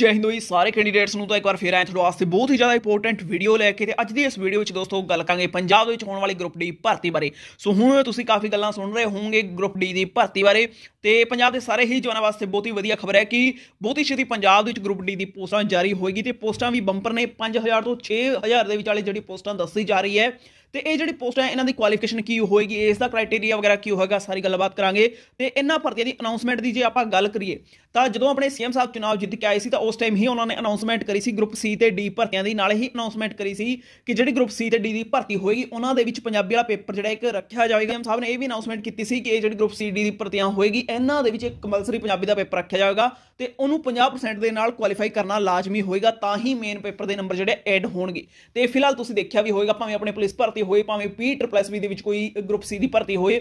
ਜੈ ਹਿੰਦ ਹੋਈ ਸਾਰੇ ਕੈਂਡੀਡੇਟਸ ਨੂੰ ਤਾਂ ਇੱਕ ਵਾਰ ਫੇਰ ਆਏ ਤੁਹਾਡੇ ਵਾਸਤੇ ਬਹੁਤ ਹੀ ਜ਼ਿਆਦਾ ਇੰਪੋਰਟੈਂਟ ਵੀਡੀਓ ਲੈ ਕੇ ਤੇ ਅੱਜ ਦੀ ਇਸ ਵੀਡੀਓ ਵਿੱਚ ਦੋਸਤੋ ਗੱਲ ਕਰਾਂਗੇ ਪੰਜਾਬ ਦੇ ਵਿੱਚ ਹੋਣ ਵਾਲੀ ਗਰੁੱਪ ਡੀ ਭਰਤੀ ਬਾਰੇ ਸੋ ਹੁਣ ਤੁਸੀਂ ਕਾਫੀ ਗੱਲਾਂ ਸੁਣ ਰਹੇ ਹੋਵੋਗੇ ਗਰੁੱਪ ਡੀ ਦੀ ਭਰਤੀ ਬਾਰੇ ਤੇ ਪੰਜਾਬ ਦੇ ਸਾਰੇ ਹੀ ਜਵਾਨਾਂ ਵਾਸਤੇ ਬਹੁਤ ਹੀ ਵਧੀਆ ਖਬਰ ਹੈ ਕਿ ਬਹੁਤ ਹੀ ਛੇਤੀ ਪੰਜਾਬ ਦੇ ਵਿੱਚ ਗਰੁੱਪ ਡੀ ਦੀ ਪੋਸਟਾਂ ਜਾਰੀ ਹੋਏਗੀ ਤੇ ਪੋਸਟਾਂ ਵੀ ਬੰਪਰ ਨੇ 5000 ਤੋਂ 6000 ਦੇ ਵਿਚਾਲੇ ਜਿਹੜੀ ਪੋਸਟਾਂ ਦੱਸੀ ਜਾ ਰਹੀ ਹੈ ਤੇ ਇਹ ਜਿਹੜੀ ਪੋਸਟ ਹੈ ਇਹਨਾਂ ਦੀ ਕੁਆਲੀਫਿਕੇਸ਼ਨ ਕੀ ਹੋਏਗੀ ਇਸ ਦਾ ਕ੍ਰਾਈਟੇਰੀਆ ਵਗੈਰਾ ਕੀ ਹੋਏਗਾ ਸਾਰੀ ਗੱਲਬਾਤ ਕਰਾਂਗੇ ਤੇ ਇਹਨਾਂ ਭਰਤੀਆਂ ਦੀ ਅਨਾਉਂਸਮੈਂਟ ਦੀ ਜੇ ਆਪਾਂ ਗੱਲ ਕਰੀਏ ਤਾਂ ਜਦੋਂ ਆਪਣੇ ਸੀਐਮ ਸਾਹਿਬ ਚੁਣਾਵ ਜਿੱਤ ਕੇ ਆਏ ਸੀ ਤਾਂ ਉਸ ਟਾਈਮ ਹੀ ਉਹਨਾਂ ਨੇ ਅਨਾਉਂਸਮੈਂਟ ਕਰੀ ਸੀ ਗਰੁੱਪ ਸੀ ਤੇ ਡੀ ਭਰਤੀਆਂ ਦੀ ਨਾਲ ਹੀ ਅਨਾਉਂਸਮੈਂਟ ਕਰੀ ਸੀ ਕਿ ਜਿਹੜੀ ਗਰੁੱਪ ਸੀ ਤੇ ਡੀ ਦੀ ਭਰਤੀ ਹੋਏਗੀ ਉਹਨਾਂ ਦੇ ਵਿੱਚ ਪੰਜਾਬੀ ਵਾਲਾ ਪੇਪਰ ਜਿਹੜਾ ਇੱਕ ਰੱਖਿਆ ਜਾਵੇਗਾ ਸੀਐਮ ਸਾਹਿਬ ਨੇ ਇਹ ਵੀ ਅਨਾਉਂਸਮੈਂਟ ਕੀਤੀ ਸੀ ਕਿ ਇਹ ਜਿਹੜੀ ਗਰੁੱਪ ਸੀ ਡੀ ਦੀ ਭਰਤੀਆਂ ਹੋਏਗੀ ਇਹਨਾਂ ਦੇ ਵਿੱਚ ਇੱਕ ਕੰਪਲਸਰੀ ਪੰਜਾਬੀ ਦਾ ਪੇਪਰ ਰੱਖਿਆ ਜਾਵੇਗਾ ਤੇ ਉਹਨੂੰ 50% ਦੇ ਨਾਲ ਕੁਆਲੀਫਾਈ ਕਰਨਾ ਲਾਜ਼ਮੀ ਹੋਏਗਾ ਤਾਂ ਹੀ ਮੇਨ ਪੇਪਰ ਦੇ ਨੰਬਰ ਜਿਹੜੇ ਐਡ ਹੋਣਗੇ ਤੇ ਫਿਲਹਾਲ ਤੁਸੀਂ ਦੇਖਿਆ ਵੀ ਹੋਏਗਾ ਭਾਵੇਂ ਆਪਣੇ ਪੁਲਿਸ ਭਰਤੀ ਹੋਏ ਭਾਵੇਂ ਬੀ ਦੇ ਵਿੱਚ ਕੋਈ ਗਰੁੱਪ ਸੀ ਦੀ ਭਰਤੀ ਹੋਏ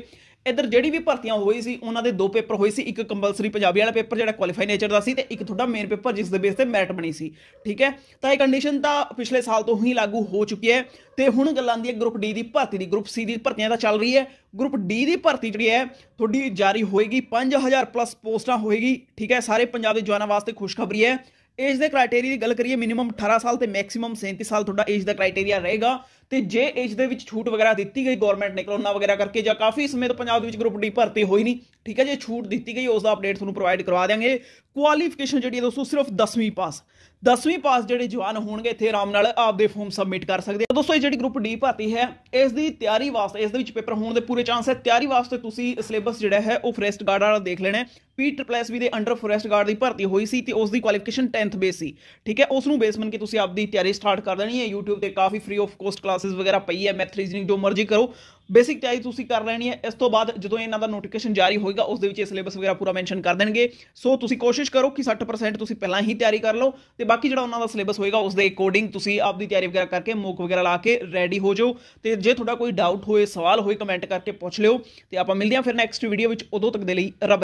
ਇਧਰ ਜਿਹੜੀ ਵੀ ਭਰਤੀਆਂ ਹੋਈ ਸੀ ਉਹਨਾਂ ਦੇ ਦੋ ਪੇਪਰ ਹੋਏ ਸੀ ਇੱਕ ਕੰਪਲਸਰੀ ਪੰਜਾਬੀ ਵਾਲਾ ਪੇਪਰ ਜਿਹੜਾ ਕੁਆਲੀਫਾਈ ਨੇਚਰ ਦਾ ਸੀ ਤੇ ਇੱਕ ਤੁਹਾਡਾ ਮੇਨ ਪੇਪਰ ਜਿਸ ਦੇ ਬੇਸ ਤੇ ਮੈਰਿਟ ਬਣੀ ਸੀ ਠੀਕ ਹੈ ਤਾਂ ਇਹ ਕੰਡੀਸ਼ਨ ਤਾਂ ਪਿਛਲੇ ਸਾਲ ਤੋਂ ਹੀ ਲਾਗੂ ਹੋ ਚੁੱਕੀ ਹੈ ਤੇ ਹੁਣ ਗੱਲ ਆਂਦੀ ਹੈ ਗਰੁੱਪ ਡੀ ਦੀ ਭਰਤੀ ਦੀ ਗਰੁੱਪ ਸੀ ਦੀ ਭਰਤੀਆਂ ਦਾ ਚੱਲ ਰਹੀ ਹੈ ਗਰੁੱਪ ਡੀ ਦੀ ਭਰਤੀ ਜਿਹੜੀ ਹੈ ਤੁਹਾਡੀ ਜਾਰੀ ਹੋਏਗੀ 5000 ਪਲੱਸ ਪੋਸਟਾਂ ਹੋਏਗੀ ਠੀਕ ਹੈ ਸਾਰੇ ਪੰਜਾਬ ਦੇ ਜਵਾਨਾਂ ਵਾਸਤੇ ਖੁਸ਼ਖਬਰੀ ਹੈ ਏਜ ਦੇ ਕ੍ਰਾਈਟੇਰੀਆ ਦੀ ਗੱਲ ਕਰੀਏ ਮਿਨੀਮਮ 18 ਸਾਲ ਤੇ ਮੈਕਸਿਮਮ 37 ਸਾਲ ਤੁਹਾਡਾ ਏਜ ਦਾ ਕ੍ਰਾਈਟੇਰੀਆ ਰਹੇਗਾ ਤੇ ਜੇ ਏਜ ਦੇ ਵਿੱਚ ਛੂਟ ਵਗੈਰਾ ਦਿੱਤੀ ਗਈ ਗਵਰਨਮੈਂਟ ਨੇ ਕਰੋਨਾ ਵਗੈਰਾ ਕਰਕੇ ਜਾਂ ਕਾਫੀ ਸਮੇਂ ਤੋਂ ਪੰਜਾਬ ਦੇ ਵਿੱਚ ਗਰੁੱਪ ਡੀ ਭਰਤੀ ਹੋਈ ਨਹੀਂ ਠੀਕ ਹੈ ਜੇ ਛੂਟ ਦਿੱਤੀ ਗਈ ਉਸ ਦਾ ਅਪਡੇਟ ਤੁਹਾਨੂੰ ਪ੍ਰੋਵਾਈਡ ਕਰਵਾ ਦੇਵਾਂਗੇ ਕੁਆਲੀਫਿਕੇਸ਼ਨ ਜਿਹੜੀ ਹੈ ਦੋਸਤੋ ਸਿਰਫ 10ਵੀਂ ਪਾਸ 10ਵੀਂ ਪਾਸ ਜਿਹੜੇ ਜਵਾਨ ਹੋਣਗੇ ਇੱਥੇ ਆਰਾਮ ਨਾਲ ਆਪਦੇ ਫਾਰਮ ਸਬਮਿਟ ਕਰ ਸਕਦੇ ਆ ਦੋਸਤੋ ਇਹ ਜਿਹੜੀ ਗਰੁੱਪ ਡੀ ਭਰਤੀ ਹੈ ਇਸ ਦੀ ਤਿਆਰੀ ਵਾਸਤੇ ਇਸ ਦੇ ਵਿੱਚ ਪੇਪਰ ਹੋਣ ਦੇ ਪੂਰੇ ਚਾਂਸ ਹੈ ਤਿਆਰੀ ਵਾਸਤੇ ਤੁਸੀਂ ਸਿਲੇਬਸ ਜਿਹੜਾ ਹੈ ਉਹ ਫੋਰੈਸਟ ਗਾਰਡ ਵਾਲਾ ਦੇਖ ਲੈਣਾ ਪੀ ਟ੍ਰਿਪਲ ਐਸ ਵੀ ਦੇ ਅੰਡਰ ਫੋਰੈਸਟ ਗਾਰਡ ਦੀ ਭਰਤੀ ਹੋਈ ਸੀ ਤੇ ਉਸ ਦੀ ਕੁਆਲੀਫਿਕੇਸ਼ਨ 10th ਬੇਸ ਸੀ ਠੀਕ ਹੈ ਉਸ ਨੂੰ ਬੇਸ ਮੰਨ ਕੇ ਤੁਸੀਂ ਆਪਦੀ ਤਿਆਰੀ ਸਟਾਰਟ ਕਰ ਦੇਣੀ ਹੈ YouTube ਤੇ ਕਾਫੀ ਫ੍ਰੀ ਆਫ ਕੋਸਟ ਕਲਾਸਿਸ ਵਗੈਰਾ ਪਈ ਹੈ ਮੈਥ ਰੀਜ਼ਨਿੰਗ ਜੋ ਮਰਜ਼ੀ ਕਰੋ ਬੇਸਿਕ ਚਾਹੀ ਤੁਸੀਂ ਕਰ ਲੈਣੀ ਹੈ ਇਸ ਤੋਂ ਬਾਅਦ ਜਦੋਂ ਇਹਨਾਂ ਦਾ ਨੋਟੀਫਿਕੇਸ਼ਨ ਜਾਰੀ ਹੋਏਗਾ ਉਸ ਦੇ ਵਿੱਚ ਇਹ ਸਿਲੇਬਸ ਵਗੈਰਾ ਪੂਰਾ ਮੈਂਸ਼ਨ ਕਰ ਦੇਣਗੇ ਸੋ ਤੁਸੀਂ ਕੋਸ਼ਿਸ਼ ਕਰੋ ਕਿ 60% ਤੁਸੀਂ ਪਹਿਲਾਂ ਹੀ ਤਿਆਰੀ ਕਰ ਲਓ ਤੇ ਬਾਕੀ ਜਿਹੜਾ ਉਹਨਾਂ ਦਾ ਸਿਲੇਬਸ ਹੋਏਗਾ ਉਸ ਦੇ ਅਕੋਰਡਿੰਗ ਤੁਸੀਂ ਆਪਦੀ ਤਿਆਰੀ ਵਗੈਰਾ ਕਰਕੇ ਮੋਕ ਵਗੈਰਾ ਲਾ ਕੇ ਰੈਡੀ ਹੋ ਜਾਓ ਤੇ ਜੇ ਤੁਹਾਡਾ ਕੋਈ ਡਾਊਟ ਹੋਏ ਸਵਾਲ ਹੋਏ ਕਮੈਂਟ ਕਰਕੇ ਪੁੱਛ ਲਿਓ ਤੇ ਆਪਾਂ ਮਿਲਦੇ ਹਾਂ ਫਿਰ ਨੈਕਸਟ ਵੀਡੀਓ ਵਿੱਚ ਉਦੋਂ ਤੱਕ ਦੇ ਲਈ ਰੱਬ